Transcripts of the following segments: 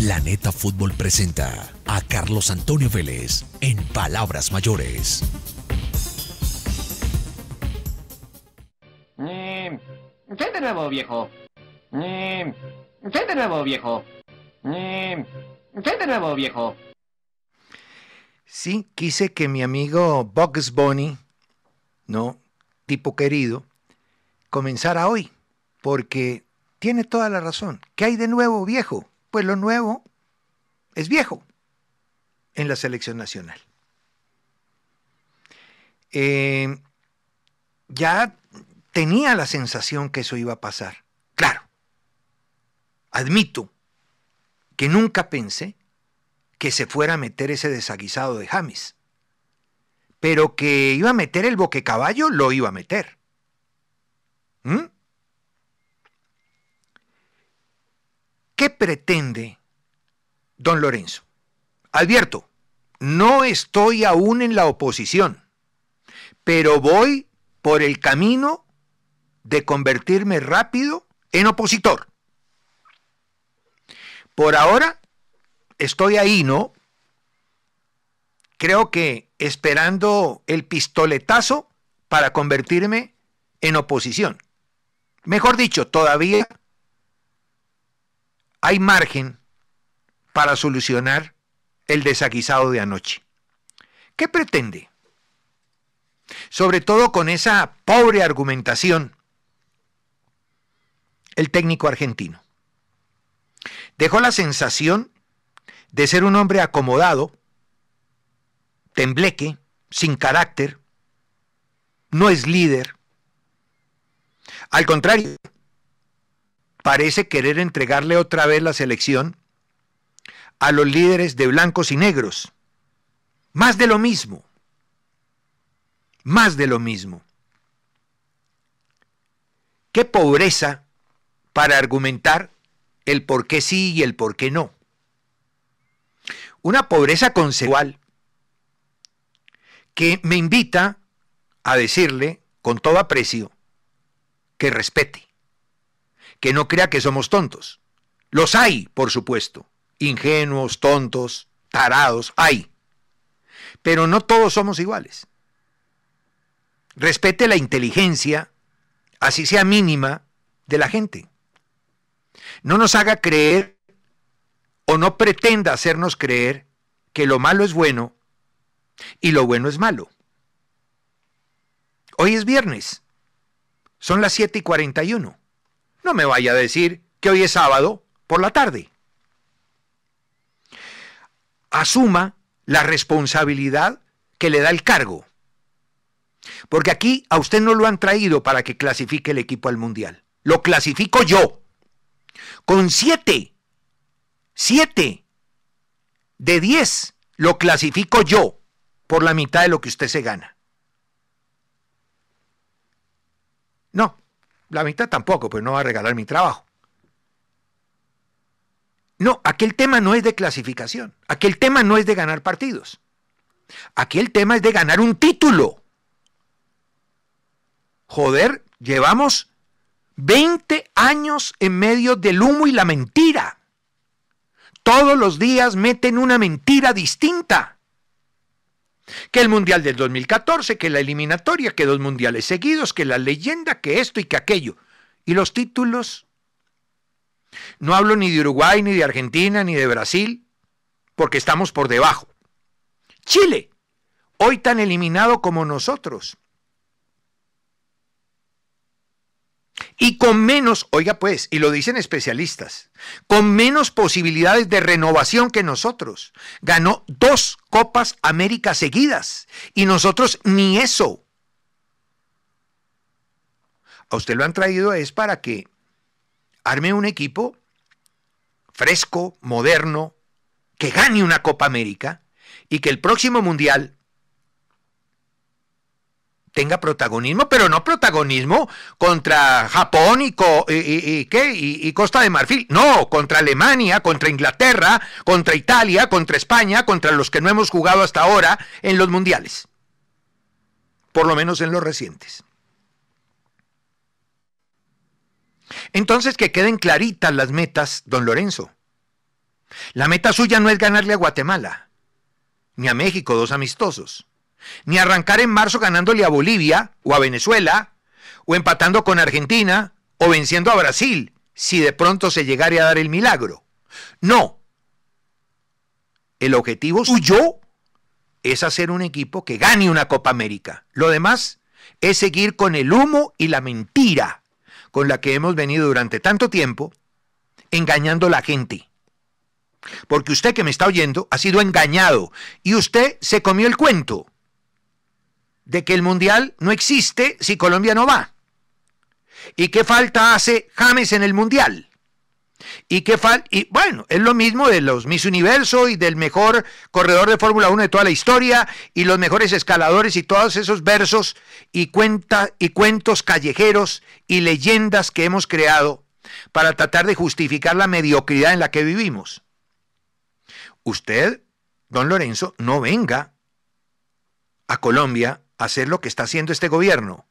Planeta Fútbol presenta a Carlos Antonio Vélez en Palabras Mayores. Mm, de nuevo, viejo? Mm, de nuevo, viejo? Mm, de nuevo, viejo? Sí, quise que mi amigo Bugs Bunny, ¿no? Tipo querido, comenzara hoy, porque tiene toda la razón. ¿Qué hay de nuevo, viejo? pues lo nuevo es viejo en la selección nacional. Eh, ya tenía la sensación que eso iba a pasar. Claro, admito que nunca pensé que se fuera a meter ese desaguisado de James, pero que iba a meter el boquecaballo, lo iba a meter. ¿Mm? ¿Qué pretende don Lorenzo? Advierto, no estoy aún en la oposición, pero voy por el camino de convertirme rápido en opositor. Por ahora estoy ahí, ¿no? Creo que esperando el pistoletazo para convertirme en oposición. Mejor dicho, todavía hay margen para solucionar el desaguisado de anoche. ¿Qué pretende? Sobre todo con esa pobre argumentación, el técnico argentino. Dejó la sensación de ser un hombre acomodado, tembleque, sin carácter, no es líder. Al contrario, parece querer entregarle otra vez la selección a los líderes de blancos y negros. Más de lo mismo. Más de lo mismo. Qué pobreza para argumentar el por qué sí y el por qué no. Una pobreza conceptual que me invita a decirle con todo aprecio que respete que no crea que somos tontos. Los hay, por supuesto. Ingenuos, tontos, tarados, hay. Pero no todos somos iguales. Respete la inteligencia, así sea mínima, de la gente. No nos haga creer o no pretenda hacernos creer que lo malo es bueno y lo bueno es malo. Hoy es viernes. Son las 7 y 41. No me vaya a decir que hoy es sábado por la tarde. Asuma la responsabilidad que le da el cargo. Porque aquí a usted no lo han traído para que clasifique el equipo al mundial. Lo clasifico yo. Con siete. Siete. De diez. Lo clasifico yo. Por la mitad de lo que usted se gana. No, la mitad tampoco, pues no va a regalar mi trabajo. No, aquel tema no es de clasificación. Aquel tema no es de ganar partidos. Aquel tema es de ganar un título. Joder, llevamos 20 años en medio del humo y la mentira. Todos los días meten una mentira distinta que el Mundial del 2014, que la eliminatoria, que dos mundiales seguidos, que la leyenda, que esto y que aquello. ¿Y los títulos? No hablo ni de Uruguay, ni de Argentina, ni de Brasil, porque estamos por debajo. Chile, hoy tan eliminado como nosotros. Y con menos, oiga pues, y lo dicen especialistas, con menos posibilidades de renovación que nosotros. Ganó dos Copas América seguidas y nosotros ni eso. A usted lo han traído es para que arme un equipo fresco, moderno, que gane una Copa América y que el próximo Mundial tenga protagonismo, pero no protagonismo contra Japón y, y, Costa de Marfil, no, contra Alemania, contra Inglaterra, contra Italia, contra España, contra los que no hemos jugado hasta ahora en los mundiales, por lo menos en los recientes. Entonces que queden claritas las metas, don Lorenzo. La meta suya no es ganarle a Guatemala, ni a México dos amistosos ni arrancar en marzo ganándole a Bolivia o a Venezuela, o empatando con Argentina, o venciendo a Brasil, si de pronto se llegara a dar el milagro. No. El objetivo suyo es hacer un equipo que gane una Copa América. Lo demás es seguir con el humo y la mentira con la que hemos venido durante tanto tiempo engañando a la gente. Porque usted que me está oyendo ha sido engañado y usted se comió el cuento de que el Mundial no existe si Colombia no va. ¿Y qué falta hace James en el Mundial? ¿Y qué falta? Y bueno, es lo mismo de los Miss Universo y del mejor corredor de Fórmula 1 de toda la historia y los mejores escaladores y todos esos versos y, cuenta, y cuentos callejeros y leyendas que hemos creado para tratar de justificar la mediocridad en la que vivimos. Usted, don Lorenzo, no venga a Colombia hacer lo que está haciendo este gobierno,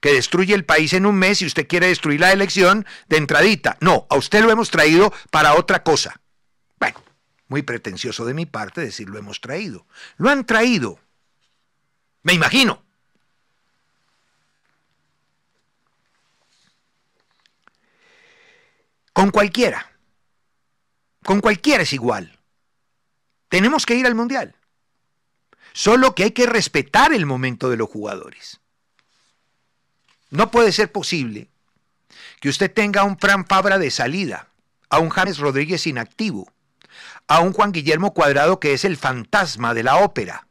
que destruye el país en un mes y usted quiere destruir la elección de entradita. No, a usted lo hemos traído para otra cosa. Bueno, muy pretencioso de mi parte decir lo hemos traído. Lo han traído. Me imagino. Con cualquiera. Con cualquiera es igual. Tenemos que ir al Mundial. Solo que hay que respetar el momento de los jugadores. No puede ser posible que usted tenga a un Fran Fabra de salida, a un James Rodríguez inactivo, a un Juan Guillermo Cuadrado que es el fantasma de la ópera,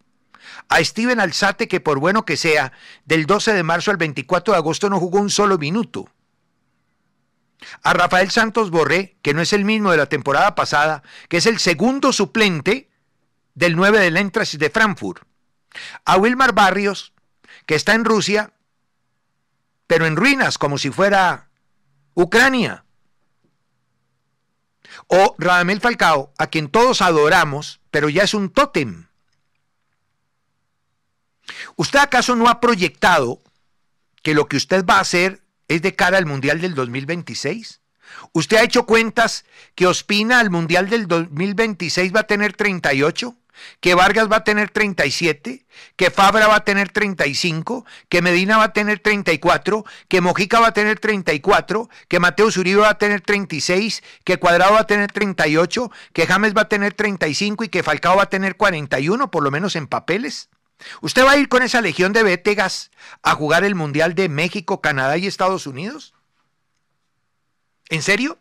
a Steven Alzate que por bueno que sea, del 12 de marzo al 24 de agosto no jugó un solo minuto, a Rafael Santos Borré, que no es el mismo de la temporada pasada, que es el segundo suplente del 9 del y de Frankfurt. A Wilmar Barrios, que está en Rusia, pero en ruinas, como si fuera Ucrania. O Radamel Falcao, a quien todos adoramos, pero ya es un tótem. ¿Usted acaso no ha proyectado que lo que usted va a hacer es de cara al Mundial del 2026? ¿Usted ha hecho cuentas que Ospina al Mundial del 2026 va a tener 38? que Vargas va a tener 37, que Fabra va a tener 35, que Medina va a tener 34, que Mojica va a tener 34, que Mateo Zurido va a tener 36, que Cuadrado va a tener 38, que James va a tener 35 y que Falcao va a tener 41, por lo menos en papeles. ¿Usted va a ir con esa legión de Bétegas a jugar el Mundial de México, Canadá y Estados Unidos? ¿En serio?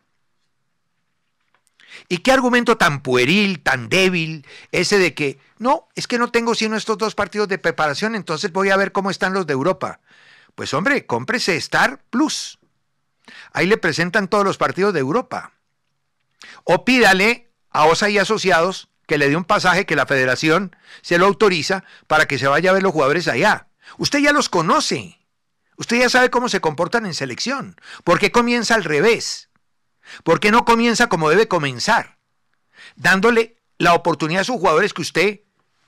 ¿Y qué argumento tan pueril, tan débil, ese de que, no, es que no tengo sino estos dos partidos de preparación, entonces voy a ver cómo están los de Europa? Pues hombre, cómprese Star Plus. Ahí le presentan todos los partidos de Europa. O pídale a OSA y asociados que le dé un pasaje que la federación se lo autoriza para que se vaya a ver los jugadores allá. Usted ya los conoce. Usted ya sabe cómo se comportan en selección. porque comienza al revés? ¿Por qué no comienza como debe comenzar? Dándole la oportunidad a sus jugadores que usted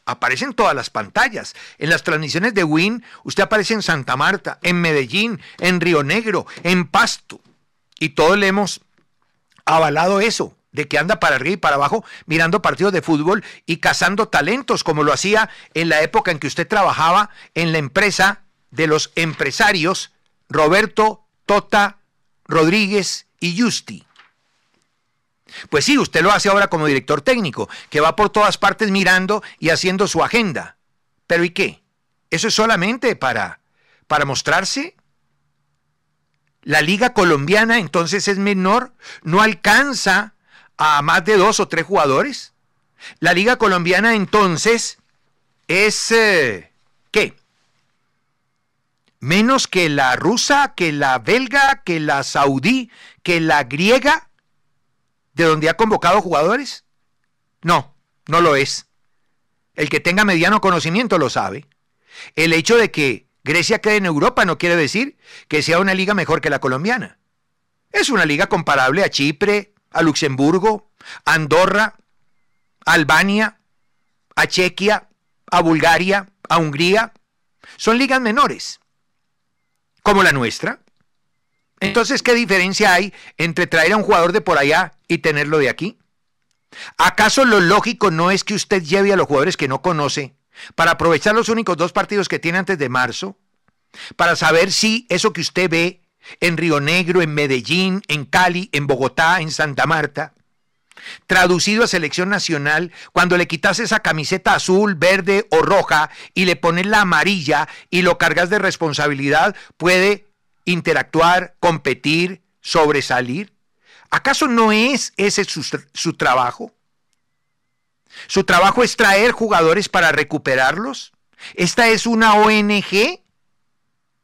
aparece en todas las pantallas. En las transmisiones de Win, usted aparece en Santa Marta, en Medellín, en Río Negro, en Pasto. Y todos le hemos avalado eso, de que anda para arriba y para abajo mirando partidos de fútbol y cazando talentos, como lo hacía en la época en que usted trabajaba en la empresa de los empresarios Roberto Tota Rodríguez y Justi. Pues sí, usted lo hace ahora como director técnico, que va por todas partes mirando y haciendo su agenda. Pero ¿y qué? ¿Eso es solamente para, para mostrarse? La liga colombiana entonces es menor, no alcanza a más de dos o tres jugadores. La liga colombiana entonces es... Eh, ¿Qué? menos que la rusa, que la belga, que la saudí, que la griega, de donde ha convocado jugadores? No, no lo es. El que tenga mediano conocimiento lo sabe. El hecho de que Grecia quede en Europa no quiere decir que sea una liga mejor que la colombiana. Es una liga comparable a Chipre, a Luxemburgo, a Andorra, a Albania, a Chequia, a Bulgaria, a Hungría. Son ligas menores como la nuestra. Entonces, ¿qué diferencia hay entre traer a un jugador de por allá y tenerlo de aquí? ¿Acaso lo lógico no es que usted lleve a los jugadores que no conoce para aprovechar los únicos dos partidos que tiene antes de marzo? Para saber si eso que usted ve en Río Negro, en Medellín, en Cali, en Bogotá, en Santa Marta, Traducido a selección nacional, cuando le quitas esa camiseta azul, verde o roja y le pones la amarilla y lo cargas de responsabilidad, puede interactuar, competir, sobresalir. ¿Acaso no es ese su, trabajo? Su trabajo es traer jugadores para recuperarlos. Esta es una ONG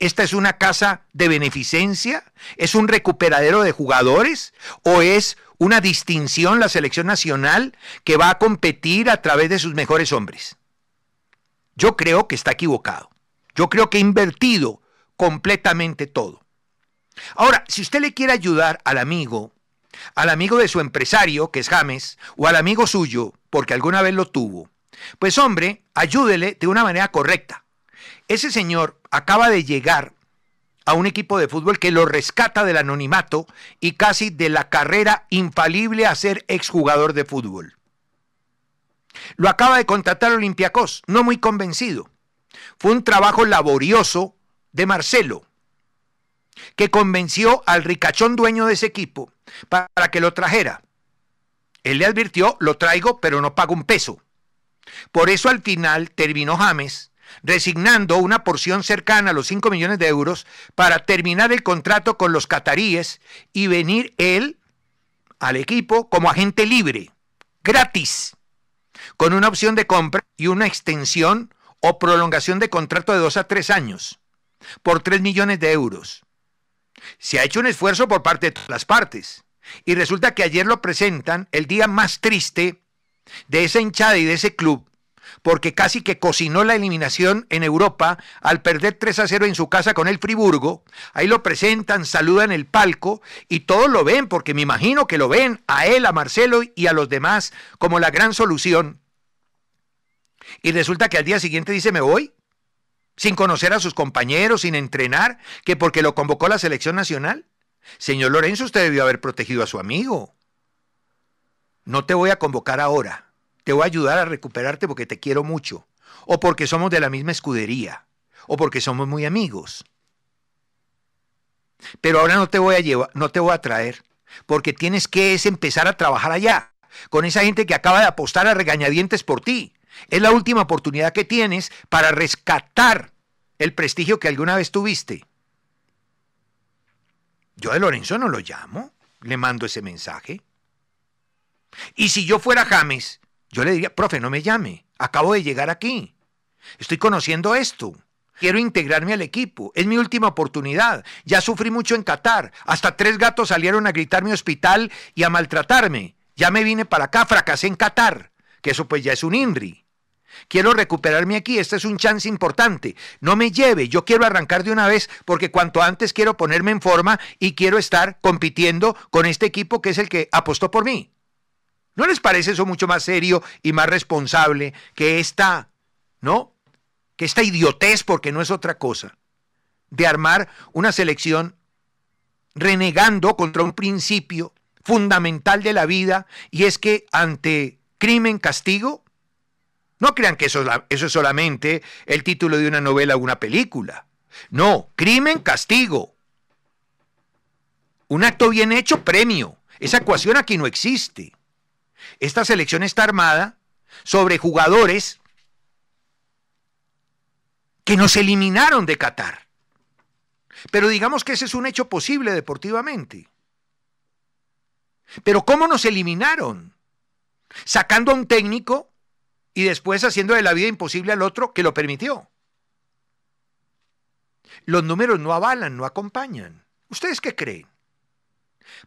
¿Esta es una casa de beneficencia? ¿Es un recuperadero de jugadores? ¿O es una distinción la selección nacional que va a competir a través de sus mejores hombres? Yo creo que está equivocado. Yo creo que ha invertido completamente todo. Ahora, si usted le quiere ayudar al amigo, al amigo de su empresario, que es James, o al amigo suyo, porque alguna vez lo tuvo, pues hombre, ayúdele de una manera correcta. Ese señor acaba de llegar a un equipo de fútbol que lo rescata del anonimato y casi de la carrera infalible a ser exjugador de fútbol. Lo acaba de contratar Olympiacos, no muy convencido. Fue un trabajo laborioso de Marcelo, que convenció al ricachón dueño de ese equipo para que lo trajera. Él le advirtió, lo traigo, pero no pago un peso. Por eso al final terminó James resignando una porción cercana a los 5 millones de euros para terminar el contrato con los cataríes y venir él al equipo como agente libre, gratis, con una opción de compra y una extensión o prolongación de contrato de 2 a 3 años, por 3 millones de euros. Se ha hecho un esfuerzo por parte de todas las partes. Y resulta que ayer lo presentan el día más triste de esa hinchada y de ese club, porque casi que cocinó la eliminación en Europa al perder 3 a 0 en su casa con el Friburgo. Ahí lo presentan, saludan el palco y todos lo ven, porque me imagino que lo ven a él, a Marcelo y a los demás como la gran solución. Y resulta que al día siguiente dice, me voy, sin conocer a sus compañeros, sin entrenar, que porque lo convocó la selección nacional. Señor Lorenzo, usted debió haber protegido a su amigo. No te voy a convocar ahora te voy a ayudar a recuperarte porque te quiero mucho, o porque somos de la misma escudería, o porque somos muy amigos. Pero ahora no te voy a llevar, no te voy a traer, porque tienes que es empezar a trabajar allá, con esa gente que acaba de apostar a regañadientes por ti. Es la última oportunidad que tienes para rescatar el prestigio que alguna vez tuviste. Yo de Lorenzo no lo llamo, le mando ese mensaje. Y si yo fuera James yo le diría, profe, no me llame, acabo de llegar aquí, estoy conociendo esto, quiero integrarme al equipo, es mi última oportunidad, ya sufrí mucho en Qatar, hasta tres gatos salieron a gritar mi hospital y a maltratarme, ya me vine para acá, fracasé en Qatar, que eso pues ya es un INRI. Quiero recuperarme aquí, este es un chance importante. No me lleve, yo quiero arrancar de una vez porque cuanto antes quiero ponerme en forma y quiero estar compitiendo con este equipo que es el que apostó por mí. ¿No les parece eso mucho más serio y más responsable que esta, ¿no? Que esta idiotez, porque no es otra cosa, de armar una selección renegando contra un principio fundamental de la vida y es que ante crimen, castigo, no crean que eso, eso es solamente el título de una novela o una película. No, crimen, castigo. Un acto bien hecho, premio. Esa ecuación aquí no existe. Esta selección está armada sobre jugadores que nos eliminaron de Qatar. Pero digamos que ese es un hecho posible deportivamente. Pero ¿cómo nos eliminaron? Sacando a un técnico y después haciendo de la vida imposible al otro que lo permitió. Los números no avalan, no acompañan. ¿Ustedes qué creen?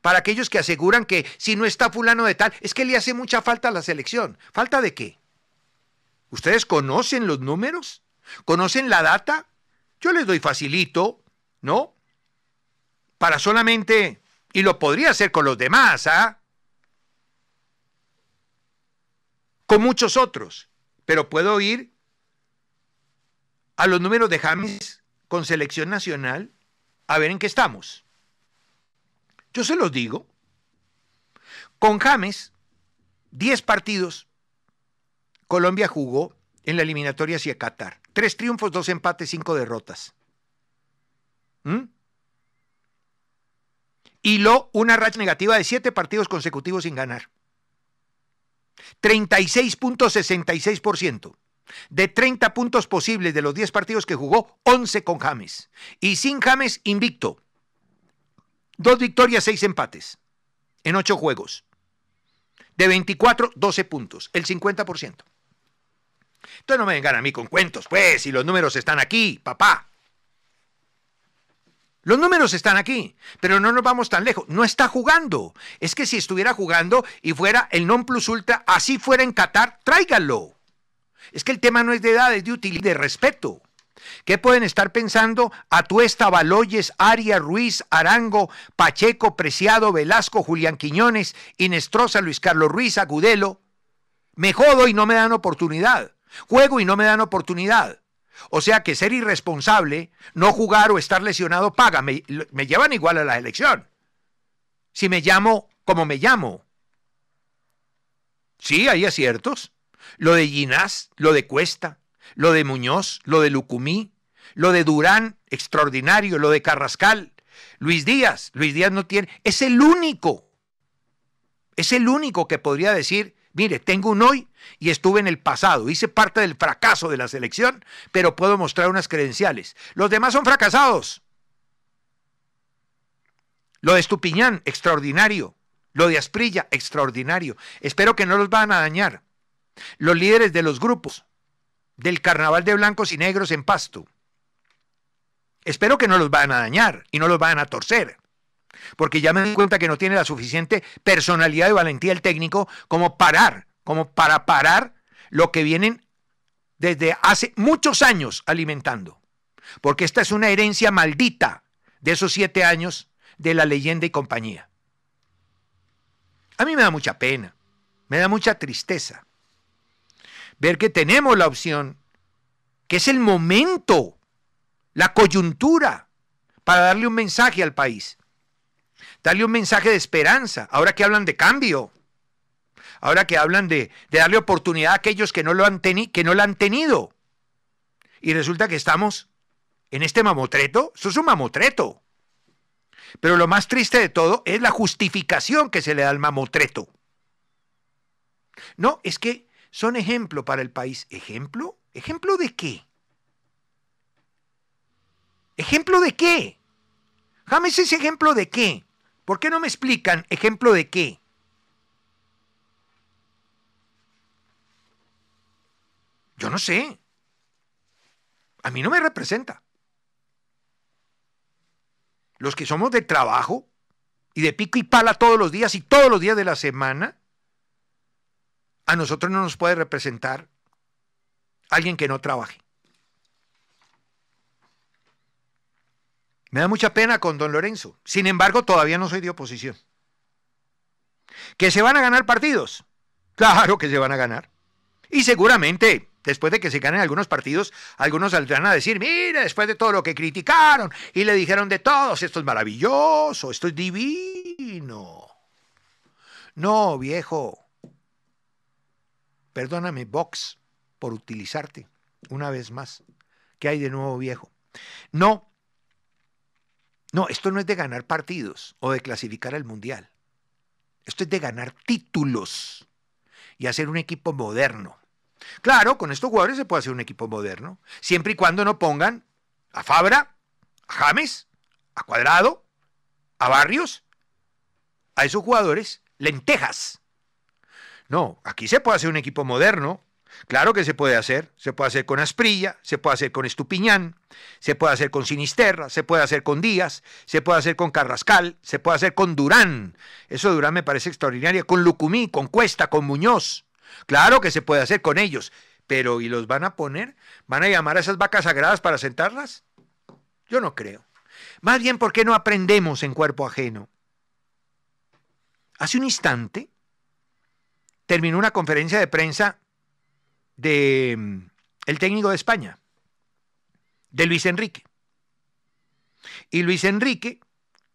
para aquellos que aseguran que si no está fulano de tal, es que le hace mucha falta a la selección. ¿Falta de qué? ¿Ustedes conocen los números? ¿Conocen la data? Yo les doy facilito, ¿no? Para solamente, y lo podría hacer con los demás, ¿ah? Con muchos otros, pero puedo ir a los números de James con selección nacional a ver en qué estamos. Yo se los digo. Con James, 10 partidos, Colombia jugó en la eliminatoria hacia Qatar. Tres triunfos, dos empates, cinco derrotas. ¿Mm? Y Hiló una racha negativa de siete partidos consecutivos sin ganar. 36.66%. De 30 puntos posibles de los 10 partidos que jugó, 11 con James. Y sin James, invicto. Dos victorias, seis empates en ocho juegos. De 24, 12 puntos, el 50%. Entonces no me vengan a mí con cuentos, pues, si los números están aquí, papá. Los números están aquí, pero no nos vamos tan lejos. No está jugando. Es que si estuviera jugando y fuera el non plus ultra, así fuera en Qatar, tráiganlo. Es que el tema no es de edad, es de utilidad, de respeto. ¿Qué pueden estar pensando Atuesta, Baloyes, Aria, Ruiz, Arango, Pacheco, Preciado, Velasco, Julián Quiñones, Inestrosa, Luis Carlos Ruiz, Agudelo? Me jodo y no me dan oportunidad. Juego y no me dan oportunidad. O sea que ser irresponsable, no jugar o estar lesionado paga. Me, llevan igual a la elección. Si me llamo como me llamo. Sí, hay aciertos. Lo de Ginás, lo de Cuesta, lo de Muñoz, lo de Lucumí, lo de Durán, extraordinario, lo de Carrascal, Luis Díaz, Luis Díaz no tiene, es el único, es el único que podría decir, mire, tengo un hoy y estuve en el pasado, hice parte del fracaso de la selección, pero puedo mostrar unas credenciales. Los demás son fracasados. Lo de Estupiñán, extraordinario. Lo de Asprilla, extraordinario. Espero que no los van a dañar. Los líderes de los grupos, del carnaval de blancos y negros en pasto. Espero que no los van a dañar y no los van a torcer, porque ya me doy cuenta que no tiene la suficiente personalidad y valentía el técnico como parar, como para parar lo que vienen desde hace muchos años alimentando, porque esta es una herencia maldita de esos siete años de la leyenda y compañía. A mí me da mucha pena, me da mucha tristeza ver que tenemos la opción, que es el momento, la coyuntura, para darle un mensaje al país, darle un mensaje de esperanza, ahora que hablan de cambio, ahora que hablan de, darle oportunidad a aquellos que no, lo han que no han tenido. Y resulta que estamos en este mamotreto, eso es un mamotreto. Pero lo más triste de todo es la justificación que se le da al mamotreto. No, es que son ejemplo para el país. ¿Ejemplo? ¿Ejemplo de qué? ¿Ejemplo de qué? James es ejemplo de qué. ¿Por qué no me explican ejemplo de qué? Yo no sé. A mí no me representa. Los que somos de trabajo y de pico y pala todos los días y todos los días de la semana, a nosotros no nos puede representar alguien que no trabaje. Me da mucha pena con don Lorenzo. Sin embargo, todavía no soy de oposición. ¿Que se van a ganar partidos? Claro que se van a ganar. Y seguramente, después de que se ganen algunos partidos, algunos saldrán a decir, mire, después de todo lo que criticaron y le dijeron de todos, esto es maravilloso, esto es divino. No, viejo, Perdóname, Vox, por utilizarte una vez más. ¿Qué hay de nuevo viejo? No, no, esto no es de ganar partidos o de clasificar al Mundial. Esto es de ganar títulos y hacer un equipo moderno. Claro, con estos jugadores se puede hacer un equipo moderno, siempre y cuando no pongan a Fabra, a James, a Cuadrado, a Barrios, a esos jugadores lentejas no, aquí se puede hacer un equipo moderno. Claro que se puede hacer. Se puede hacer con Asprilla, se puede hacer con Estupiñán, se puede hacer con Sinisterra, se puede hacer con Díaz, se puede hacer con Carrascal, se puede hacer con Durán. Eso de Durán me parece extraordinario. Con Lucumí, con Cuesta, con Muñoz. Claro que se puede hacer con ellos. Pero ¿y los van a poner? ¿Van a llamar a esas vacas sagradas para sentarlas? Yo no creo. Más bien, ¿por qué no aprendemos en cuerpo ajeno? Hace un instante terminó una conferencia de prensa de mm, el técnico de España, de Luis Enrique. Y Luis Enrique,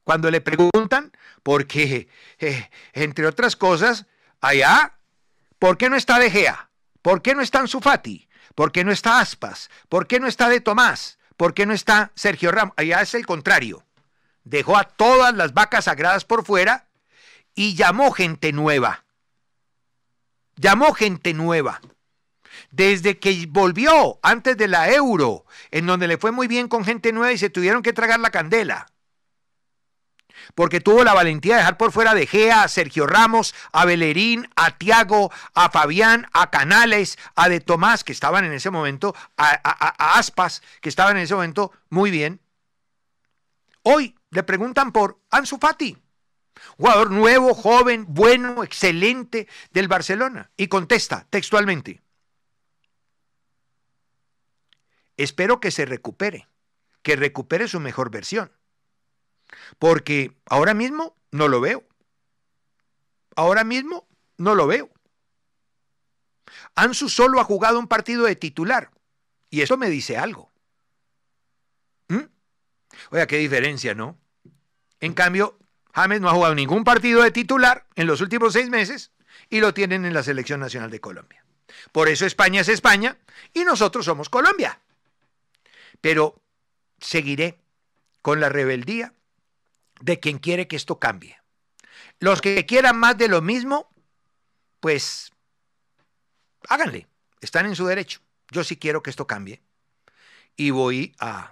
cuando le preguntan, porque, qué, eh, entre otras cosas, allá, ¿por qué no está De Gea? ¿Por qué no está Anzufati? ¿Por qué no está Aspas? ¿Por qué no está De Tomás? ¿Por qué no está Sergio Ramos? Allá es el contrario. Dejó a todas las vacas sagradas por fuera y llamó gente nueva llamó gente nueva. Desde que volvió antes de la euro, en donde le fue muy bien con gente nueva y se tuvieron que tragar la candela. Porque tuvo la valentía de dejar por fuera de Gea, a Sergio Ramos, a Belerín, a Tiago, a Fabián, a Canales, a De Tomás, que estaban en ese momento, a, a Aspas, que estaban en ese momento muy bien. Hoy le preguntan por Ansu Fati. Jugador nuevo, joven, bueno, excelente del Barcelona. Y contesta textualmente. Espero que se recupere, que recupere su mejor versión. Porque ahora mismo no lo veo. Ahora mismo no lo veo. Ansu solo ha jugado un partido de titular. Y eso me dice algo. ¿Mm? Oiga, qué diferencia, ¿no? En cambio, James no ha jugado ningún partido de titular en los últimos seis meses y lo tienen en la Selección Nacional de Colombia. Por eso España es España y nosotros somos Colombia. Pero seguiré con la rebeldía de quien quiere que esto cambie. Los que quieran más de lo mismo, pues háganle, están en su derecho. Yo sí quiero que esto cambie y voy a,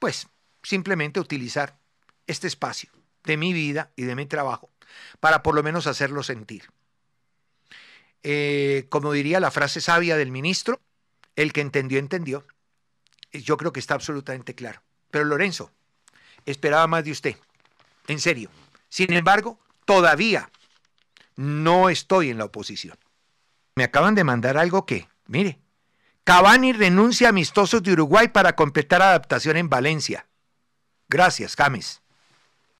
pues, simplemente utilizar este espacio de mi vida y de mi trabajo para por lo menos hacerlo sentir. Eh, como diría la frase sabia del ministro, el que entendió, entendió. Eh, yo creo que está absolutamente claro. Pero Lorenzo, esperaba más de usted, en serio. Sin embargo, todavía no estoy en la oposición. Me acaban de mandar algo que, mire, Cavani renuncia a amistosos de Uruguay para completar adaptación en Valencia. Gracias, James.